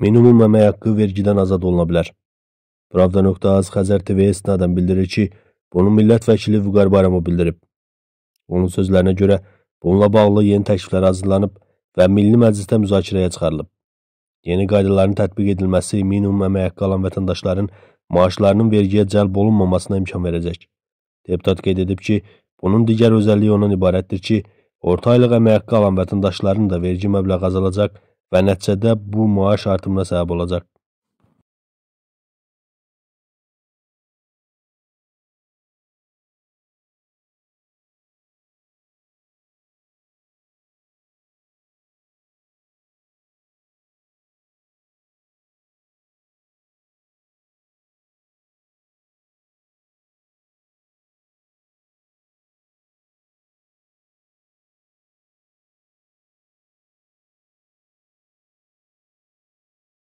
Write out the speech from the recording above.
minimum əmək haqqı vergidən azad oluna bilər. Pravda.az Xəzər TV istinadən bildirir ki, bunu millət vəkili Vüqar Bayramov bildirib. Onun sözlərinə görə, bununla bağlı yeni təkliflər hazırlanıb və Milli Məclisdə müzakirəyə çıxarılıb. Yeni qaydaların tətbiq edilməsi minimum əmək haqqı alan vətəndaşların maaşlarının vergiyə cəlb olunmamasına imkan verəcək. Deputat qeyd edib ki, bunun digər özəlliyi ondan ibarətdir ki, orta aylıq əmək haqqı alan vətəndaşların da vergi məbləği azalacaq və və nəticədə bu maaş artımına səbəb olacaq.